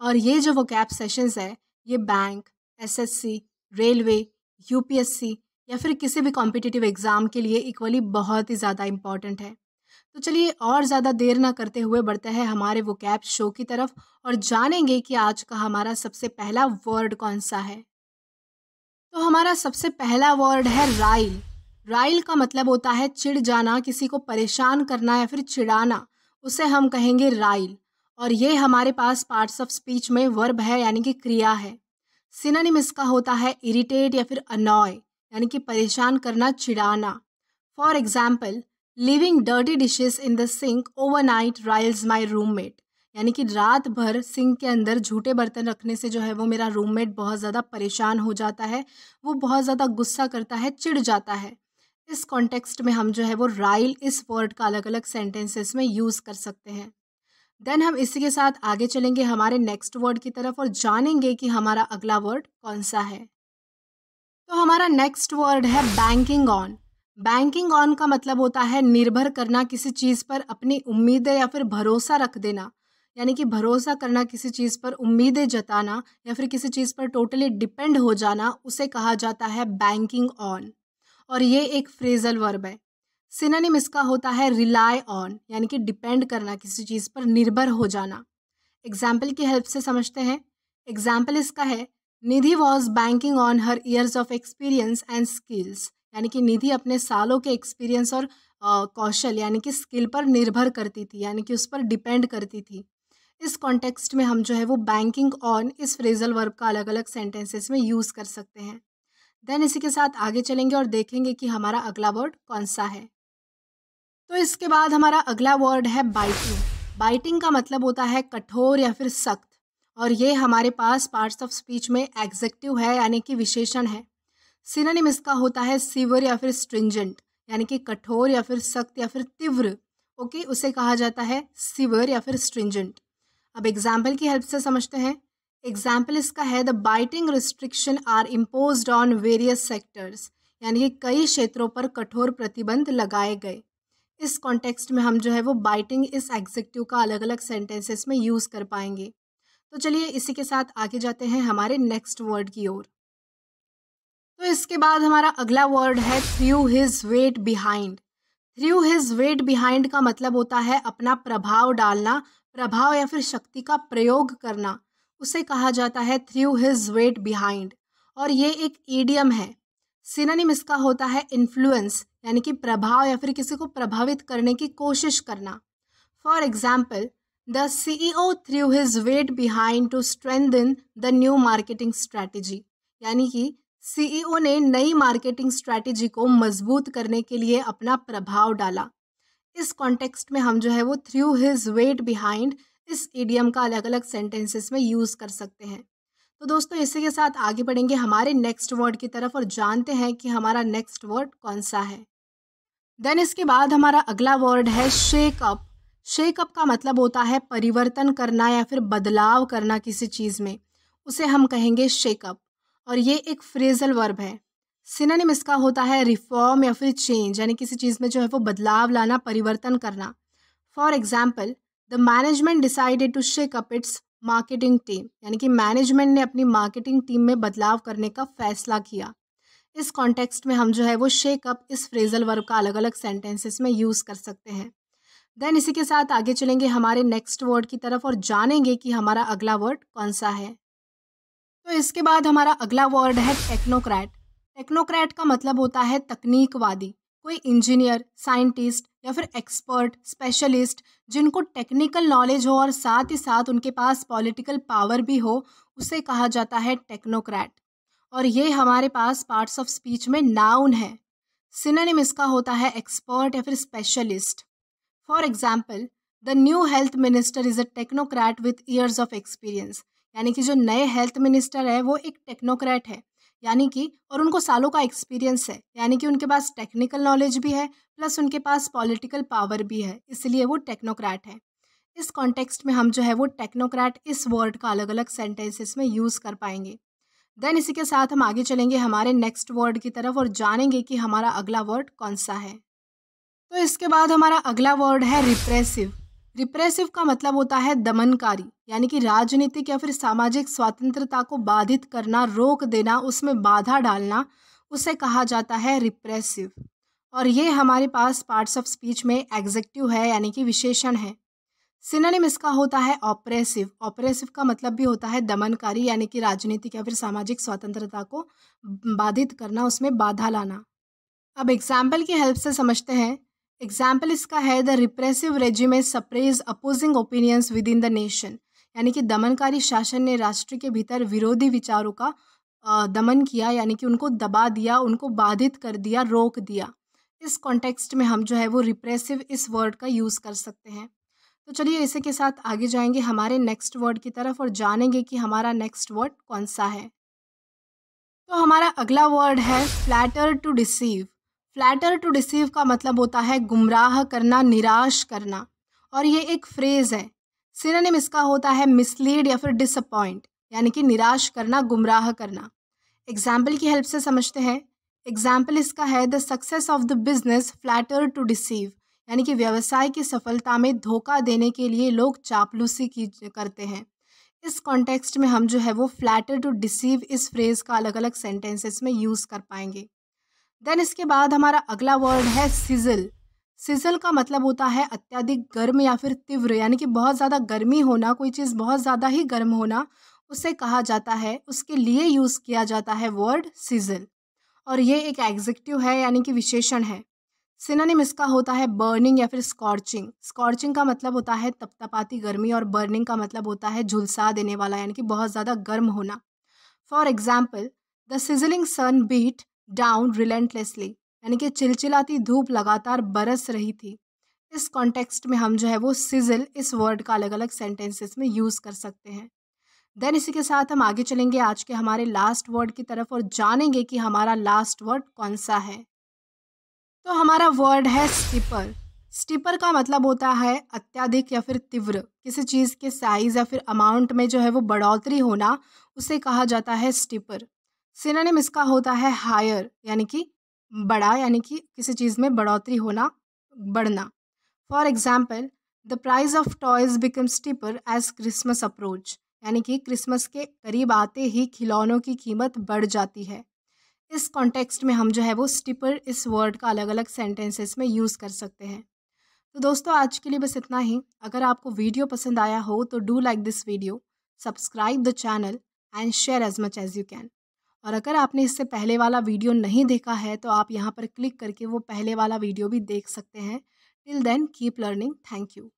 और ये जो वो कैब सेशंस है ये बैंक एसएससी, रेलवे यूपीएससी या फिर किसी भी कॉम्पिटिटिव एग्ज़ाम के लिए इक्वली बहुत ही ज़्यादा इम्पॉर्टेंट है तो चलिए और ज़्यादा देर ना करते हुए बढ़ते हैं हमारे वो कैब शो की तरफ और जानेंगे कि आज का हमारा सबसे पहला वर्ड कौन सा है तो हमारा सबसे पहला वर्ड है राइल राइल का मतलब होता है चिढ़ जाना किसी को परेशान करना या फिर चिढ़ाना उसे हम कहेंगे राइल और ये हमारे पास पार्ट्स ऑफ स्पीच में वर्ब है यानी कि क्रिया है सिनानिम इसका होता है इरिटेट या फिर अनॉय यानी कि परेशान करना चिड़ाना for example living dirty dishes in the sink overnight riles my roommate यानी कि रात भर सिंक के अंदर झूठे बर्तन रखने से जो है वो मेरा रूममेट बहुत ज़्यादा परेशान हो जाता है वो बहुत ज़्यादा गुस्सा करता है चिड़ जाता है इस कॉन्टेक्स्ट में हम जो है वो राइल इस वर्ड का अलग अलग सेंटेंसेस में यूज़ कर सकते हैं देन हम इसी के साथ आगे चलेंगे हमारे नेक्स्ट वर्ड की तरफ और जानेंगे कि हमारा अगला वर्ड कौन सा है तो हमारा नेक्स्ट वर्ड है बैंकिंग ऑन बैंकिंग ऑन का मतलब होता है निर्भर करना किसी चीज़ पर अपनी उम्मीदें या फिर भरोसा रख देना यानी कि भरोसा करना किसी चीज़ पर उम्मीदें जताना या फिर किसी चीज़ पर टोटली डिपेंड हो जाना उसे कहा जाता है बैंकिंग ऑन और ये एक फ्रेजल वर्ब है सिनानिम इसका होता है रिलाय ऑन यानी कि डिपेंड करना किसी चीज़ पर निर्भर हो जाना एग्जाम्पल की हेल्प से समझते हैं एग्जाम्पल इसका है Nidhi was banking on her years of experience and skills यानी कि निधि अपने सालों के एक्सपीरियंस और कौशल यानी कि स्किल पर निर्भर करती थी यानी कि उस पर डिपेंड करती थी इस कॉन्टेक्स्ट में हम जो है वो बैंकिंग ऑन इस फ्रेजल वर्ब का अलग अलग सेंटेंसेस में यूज़ कर सकते हैं देन इसी के साथ आगे चलेंगे और देखेंगे कि हमारा अगला वर्ड कौन सा है तो इसके बाद हमारा अगला वर्ड है बाइटिंग बाइटिंग का मतलब होता है कठोर या फिर सख्त और ये हमारे पास पार्ट्स ऑफ स्पीच में एग्जेक्टिव है यानी कि विशेषण है सिनोनिम इसका होता है सीवर या फिर स्ट्रिंजेंट यानी कि कठोर या फिर सख्त या फिर तीव्र ओके okay, उसे कहा जाता है सीवर या फिर स्ट्रिंजेंट अब एग्जाम्पल की हेल्प से समझते हैं एग्जाम्पल इसका है the biting restriction are impose on various sectors यानी कि कई क्षेत्रों पर कठोर प्रतिबंध लगाए गए इस कॉन्टेक्स्ट में हम जो है वो बाइटिंग इस एग्जेक्टिव का अलग अलग सेंटेंसेस में यूज़ कर पाएंगे तो चलिए इसी के साथ आगे जाते हैं हमारे नेक्स्ट वर्ड की ओर तो इसके बाद हमारा अगला वर्ड है threw his weight behind threw his weight behind का मतलब होता है अपना प्रभाव डालना प्रभाव या फिर शक्ति का प्रयोग करना उसे कहा जाता है थ्रू हिज वेट बिहाइंड और ये एक ईडियम है सिनानिम इसका होता है इन्फ्लुएंस यानी कि प्रभाव या फिर किसी को प्रभावित करने की कोशिश करना for example the C E O threw his weight behind to in the new marketing strategy यानी कि सी ई ओ ने नई मार्केटिंग स्ट्रैटेजी को मजबूत करने के लिए अपना प्रभाव डाला इस कॉन्टेक्स्ट में हम जो है वो थ्रू हिज वेट बिहाइंड इस ईडियम का अलग अलग सेंटेंसेस में यूज़ कर सकते हैं तो दोस्तों इसी के साथ आगे बढ़ेंगे हमारे नेक्स्ट वर्ड की तरफ और जानते हैं कि हमारा नेक्स्ट वर्ड कौन सा है देन इसके बाद हमारा अगला वर्ड है शेकअप शेकअप का मतलब होता है परिवर्तन करना या फिर बदलाव करना किसी चीज़ में उसे हम कहेंगे शेकअप और ये एक फ्रेजल वर्ब है सिनेम इसका होता है रिफॉर्म या फिर चेंज यानी किसी चीज़ में जो है वो बदलाव लाना परिवर्तन करना for example the management decided to shake up its marketing team यानी कि मैनेजमेंट ने अपनी मार्केटिंग टीम में बदलाव करने का फैसला किया इस कॉन्टेक्स्ट में हम जो है वो शेकअप इस फ्रेजल वर्ब का अलग अलग सेंटेंसेस में यूज़ कर सकते हैं देन इसी के साथ आगे चलेंगे हमारे नेक्स्ट वर्ड की तरफ और जानेंगे कि हमारा अगला वर्ड कौन सा है तो इसके बाद हमारा अगला वर्ड है टेक्नोक्रैट टेक्नोक्रैट का मतलब होता है तकनीकवादी कोई इंजीनियर साइंटिस्ट या फिर एक्सपर्ट स्पेशलिस्ट जिनको टेक्निकल नॉलेज हो और साथ ही साथ उनके पास पॉलिटिकल पावर भी हो उसे कहा जाता है टेक्नोक्रैट और ये हमारे पास पार्ट्स ऑफ स्पीच में नाउन है सिनेम इसका होता है एक्सपर्ट या फिर specialist for example the new health minister is a technocrat with years of experience यानी कि जो नए हेल्थ मिनिस्टर है वो एक टेक्नोक्रैट है यानी कि और उनको सालों का एक्सपीरियंस है यानी कि उनके पास टेक्निकल नॉलेज भी है प्लस उनके पास पॉलिटिकल पावर भी है इसलिए वो टेक्नोक्रैट है इस कॉन्टेक्स्ट में हम जो है वो टेक्नोक्रैट इस वर्ड का अलग अलग सेंटेंसेस में यूज़ कर पाएंगे देन इसी के साथ हम आगे चलेंगे हमारे नेक्स्ट वर्ड की तरफ और जानेंगे कि हमारा अगला वर्ड कौन सा है तो इसके बाद हमारा अगला वर्ड है रिप्रेसिव रिप्रेसिव का मतलब होता है दमनकारी यानी कि राजनीतिक या फिर सामाजिक स्वतंत्रता को बाधित करना रोक देना उसमें बाधा डालना उसे कहा जाता है रिप्रेसिव और ये हमारे पास पार्ट्स ऑफ स्पीच में एग्जेक्टिव है यानी कि विशेषण है सिनोनिम इसका होता है ऑपरेसिव ऑपरेसिव का मतलब भी होता है दमनकारी यानी कि राजनीतिक या फिर सामाजिक स्वतंत्रता को बाधित करना उसमें बाधा लाना अब एग्जाम्पल की हेल्प से समझते हैं एग्जाम्पल इसका है the repressive regime suppress opposing opinions within the nation यानी कि दमनकारी शासन ने राष्ट्र के भीतर विरोधी विचारों का दमन किया यानी कि उनको दबा दिया उनको बाधित कर दिया रोक दिया इस कॉन्टेक्स्ट में हम जो है वो रिप्रेसिव इस वर्ड का यूज़ कर सकते हैं तो चलिए इसी के साथ आगे जाएंगे हमारे नेक्स्ट वर्ड की तरफ और जानेंगे कि हमारा नेक्स्ट वर्ड कौन सा है तो हमारा अगला वर्ड है flatter to deceive flatter to deceive का मतलब होता है गुमराह करना निराश करना और ये एक फ्रेज़ है सिनोनिम इसका होता है मिसलीड या फिर डिसअपॉइंट यानी कि निराश करना गुमराह करना एग्जाम्पल की हेल्प से समझते हैं एग्जाम्पल इसका है the success of the business flatter to deceive यानी कि व्यवसाय की सफलता में धोखा देने के लिए लोग चापलूसी की करते हैं इस कॉन्टेक्स्ट में हम जो है वो फ्लैटर टू डिसीव इस फ्रेज़ का अलग अलग सेंटेंसेस में यूज़ कर पाएंगे देन इसके बाद हमारा अगला वर्ड है सिजल सिजल का मतलब होता है अत्यधिक गर्म या फिर तीव्र यानी कि बहुत ज़्यादा गर्मी होना कोई चीज़ बहुत ज़्यादा ही गर्म होना उसे कहा जाता है उसके लिए यूज़ किया जाता है वर्ड सिजल और ये एक एग्जिक्टिव है यानी कि विशेषण है सिनानिम इसका होता है बर्निंग या फिर स्कॉर्चिंग स्कॉर्चिंग का मतलब होता है तपतपाती गर्मी और बर्निंग का मतलब होता है झुलसा देने वाला यानी कि बहुत ज़्यादा गर्म होना for example the sizzling sun beat down relentlessly यानी कि चिलचिलाती धूप लगातार बरस रही थी इस कॉन्टेक्स्ट में हम जो है वो सिजल इस वर्ड का अलग अलग सेंटेंसेस में यूज़ कर सकते हैं देन इसी के साथ हम आगे चलेंगे आज के हमारे लास्ट वर्ड की तरफ और जानेंगे कि हमारा लास्ट वर्ड कौन सा है तो हमारा वर्ड है स्टिपर स्टिपर का मतलब होता है अत्याधिक या फिर तीव्र किसी चीज़ के साइज़ या फिर अमाउंट में जो है वो बढ़ोतरी होना उसे कहा जाता है स्टिपर सिनोनिम इसका होता है हायर यानी कि बड़ा यानी कि किसी चीज़ में बढ़ोतरी होना बढ़ना for example the price of toys become steeper as Christmas approach यानी कि क्रिसमस के करीब आते ही खिलौनों की कीमत बढ़ जाती है इस कॉन्टेक्स्ट में हम जो है वो स्टिपर इस वर्ड का अलग अलग सेंटेंसेस में यूज़ कर सकते हैं तो दोस्तों आज के लिए बस इतना ही अगर आपको वीडियो पसंद आया हो तो do like this video subscribe the channel and share as much as you can और अगर आपने इससे पहले वाला वीडियो नहीं देखा है तो आप यहाँ पर क्लिक करके वो पहले वाला वीडियो भी देख सकते हैं till then keep learning thank you